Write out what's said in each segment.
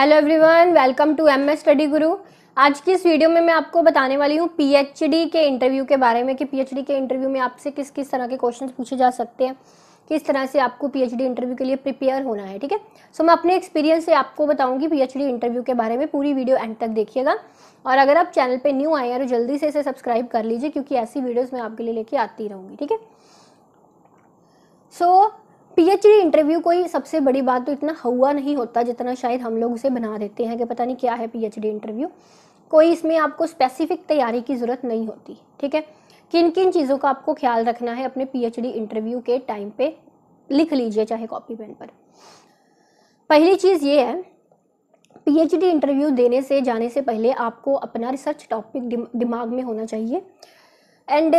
hello everyone welcome to M S study Guru आज की इस वीडियो में मैं आपको बताने वाली हूँ पीएचडी के इंटरव्यू के बारे में कि पीएचडी के इंटरव्यू में आपसे किस किस तरह के क्वेश्चन पूछे जा सकते हैं किस तरह से आपको पीएचडी इंटरव्यू के लिए प्रिपेयर होना है ठीक है सो मैं अपने एक्सपीरियंस से आपको बताऊँगी पी इंटरव्यू के बारे में पूरी वीडियो एंड तक देखिएगा और अगर आप चैनल पर न्यू आए हैं तो जल्दी से इसे सब्सक्राइब कर लीजिए क्योंकि ऐसी वीडियोज़ मैं आपके लिए लेके आती रहूँगी ठीक है सो पीएचडी इंटरव्यू कोई सबसे बड़ी बात तो इतना हुआ नहीं होता जितना शायद हम लोग उसे बना देते हैं कि पता नहीं क्या है पीएचडी इंटरव्यू कोई इसमें आपको स्पेसिफिक तैयारी की ज़रूरत नहीं होती ठीक है किन किन चीज़ों का आपको ख्याल रखना है अपने पीएचडी इंटरव्यू के टाइम पे लिख लीजिए चाहे कॉपी पेन पर पहली चीज़ ये है पीएचडी इंटरव्यू देने से जाने से पहले आपको अपना रिसर्च टॉपिक दिमाग में होना चाहिए एंड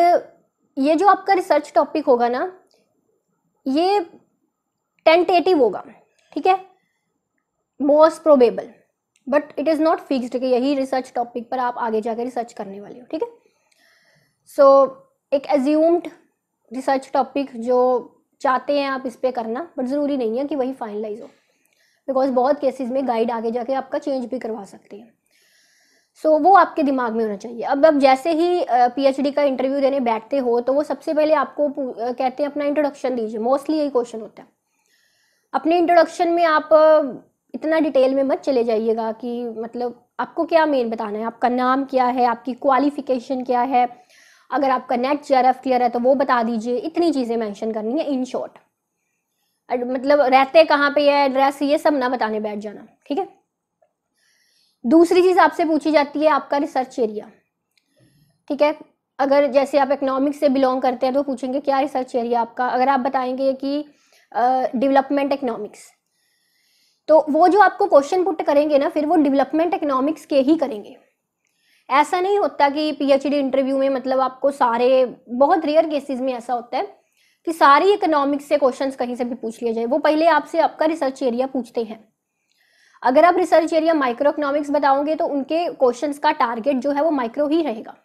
ये जो आपका रिसर्च टॉपिक होगा ना ये टेंटेटिव होगा ठीक है most probable but it is not fixed कि यही रिसर्च टॉपिक पर आप आगे जाकर रिसर्च करने वाले हो ठीक है सो so, एक एज्यूम्ड रिसर्च टॉपिक जो चाहते हैं आप इस पर करना बट ज़रूरी नहीं है कि वही फाइनलाइज हो बिकॉज बहुत केसेस में गाइड आगे जाके आपका चेंज भी करवा सकते हैं सो so, वो आपके दिमाग में होना चाहिए अब अब जैसे ही पीएचडी का इंटरव्यू देने बैठते हो तो वो सबसे पहले आपको कहते हैं अपना इंट्रोडक्शन दीजिए मोस्टली यही क्वेश्चन होता है अपने इंट्रोडक्शन में आप इतना डिटेल में मत चले जाइएगा कि मतलब आपको क्या मेन बताना है आपका नाम क्या है आपकी क्वालिफिकेशन क्या है अगर आपका नेट जे क्लियर है तो वो बता दीजिए इतनी चीज़ें मैंशन करनी है इन शॉर्ट मतलब रहते कहाँ पे है एड्रेस ये सब ना बताने बैठ जाना ठीक है दूसरी चीज़ आपसे पूछी जाती है आपका रिसर्च एरिया ठीक है अगर जैसे आप इकोनॉमिक्स से बिलोंग करते हैं तो पूछेंगे क्या रिसर्च एरिया आपका अगर आप बताएंगे कि डेवलपमेंट इकोनॉमिक्स तो वो जो आपको क्वेश्चन पुट करेंगे ना फिर वो डेवलपमेंट इकोनॉमिक्स के ही करेंगे ऐसा नहीं होता कि पीएचडी इंटरव्यू में मतलब आपको सारे बहुत रेयर केसेस में ऐसा होता है कि सारी इकोनॉमिक्स से क्वेश्चंस कहीं से भी पूछ लिया जाए वो पहले आपसे आपका रिसर्च एरिया पूछते हैं अगर आप रिसर्च एरिया माइक्रो इकोनॉमिक्स बताओगे तो उनके क्वेश्चंस का टारगेट जो है वो माइक्रो ही रहेगा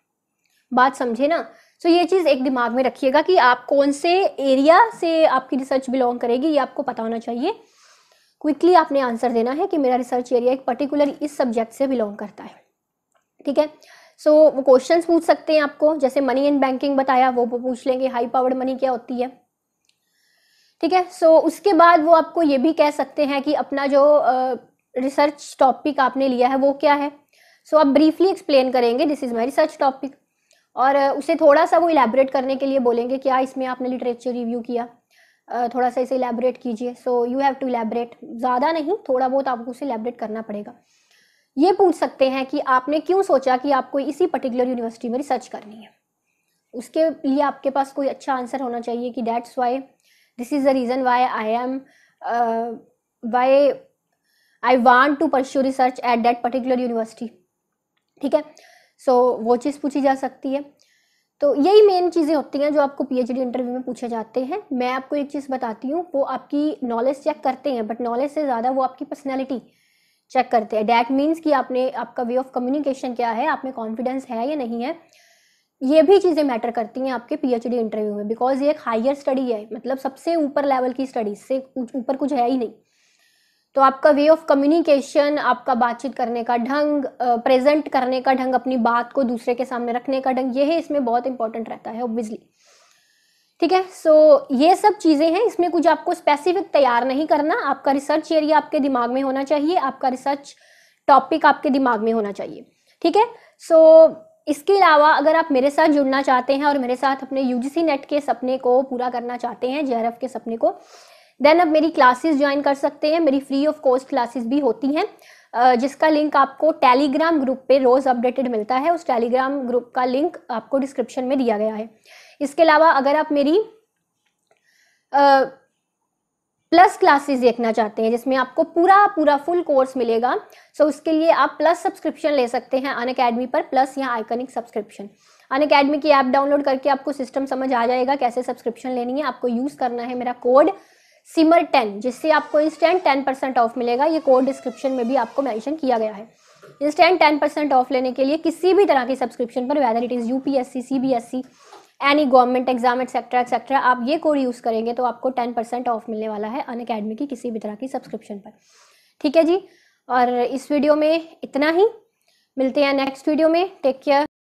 बात समझे ना सो ये चीज़ एक दिमाग में रखिएगा कि आप कौन से एरिया से आपकी रिसर्च बिलोंग करेगी ये आपको पता होना चाहिए क्विकली आपने आंसर देना है कि मेरा रिसर्च एरिया एक पर्टिकुलर इस सब्जेक्ट से बिलोंग करता है ठीक है सो so, वो क्वेश्चन पूछ सकते हैं आपको जैसे मनी एंड बैंकिंग बताया वो पूछ लेंगे हाई पावर्ड मनी क्या होती है ठीक है सो so, उसके बाद वो आपको ये भी कह सकते हैं कि अपना जो रिसर्च uh, टॉपिक आपने लिया है वो क्या है सो so, आप ब्रीफली एक्सप्लेन करेंगे this is my research topic और उसे थोड़ा सा वो इलेबरेट करने के लिए बोलेंगे क्या इसमें आपने लिटरेचर रिव्यू किया थोड़ा सा इसे इलेबरेट कीजिए so you have to elaborate ज़्यादा नहीं थोड़ा बहुत आपको उसे इलेबरेट करना पड़ेगा ये पूछ सकते हैं कि आपने क्यों सोचा कि आपको इसी पर्टिकुलर यूनिवर्सिटी में रिसर्च करनी है उसके लिए आपके पास कोई अच्छा आंसर होना चाहिए कि that's why this is the reason why I am why I want to pursue research at that particular university ठीक है सो so, वो चीज़ पूछी जा सकती है तो यही मेन चीज़ें होती हैं जो आपको पीएचडी इंटरव्यू में पूछे जाते हैं मैं आपको एक चीज़ बताती हूँ वो आपकी नॉलेज चेक करते हैं बट नॉलेज से ज़्यादा वो आपकी पर्सनैलिटी चेक करते हैं डैट मीन्स कि आपने आपका वे ऑफ कम्युनिकेशन क्या है आप में कॉन्फिडेंस है या नहीं है ये भी चीज़ें मैटर करती हैं आपके पीएचडी इंटरव्यू में बिकॉज ये एक हायर स्टडी है मतलब सबसे ऊपर लेवल की स्टडीज से ऊपर कुछ है ही नहीं तो आपका वे ऑफ कम्युनिकेशन आपका बातचीत करने का ढंग प्रेजेंट करने का ढंग अपनी बात को दूसरे के सामने रखने का ढंग यह इसमें बहुत इंपॉर्टेंट रहता है ओब्वियसली ठीक है सो so, ये सब चीज़ें हैं इसमें कुछ आपको स्पेसिफिक तैयार नहीं करना आपका रिसर्च एरिया आपके दिमाग में होना चाहिए आपका रिसर्च टॉपिक आपके दिमाग में होना चाहिए ठीक है सो इसके अलावा अगर आप मेरे साथ जुड़ना चाहते हैं और मेरे साथ अपने यूजीसी नेट के सपने को पूरा करना चाहते हैं जे के सपने को देन अब मेरी क्लासेस ज्वाइन कर सकते हैं मेरी फ्री ऑफ कॉस्ट क्लासेस भी होती हैं जिसका लिंक आपको टेलीग्राम ग्रुप पे रोज़ अपडेटेड मिलता है उस टेलीग्राम ग्रुप का लिंक आपको डिस्क्रिप्शन में दिया गया है इसके अलावा अगर आप मेरी प्लस क्लासेस देखना चाहते हैं जिसमें आपको पूरा पूरा फुल कोर्स मिलेगा सो so, उसके लिए आप प्लस सब्सक्रिप्शन ले सकते हैं अन अकेडमी पर प्लस या आइकनिक सब्सक्रिप्शन अन अकेडमी की ऐप डाउनलोड करके आपको सिस्टम समझ आ जाएगा कैसे सब्सक्रिप्शन लेनी है आपको यूज़ करना है मेरा कोड सिमर टेन जिससे आपको इंस्टेंट टेन परसेंट ऑफ मिलेगा ये कोड डिस्क्रिप्शन में भी आपको मेंशन किया गया है इंस्टेंट टेन परसेंट ऑफ लेने के लिए किसी भी तरह की सब्सक्रिप्शन पर whether it is U P S C C B S C any government exam etcetera etcetera आप ये कोड यूज़ करेंगे तो आपको टेन परसेंट ऑफ मिलने वाला है अन अकेडमी की किसी भी तरह की सब्सक्रिप्शन पर ठीक है जी और इस वीडियो में इतना ही मिलते हैं नेक्स्ट वीडियो में टेक केयर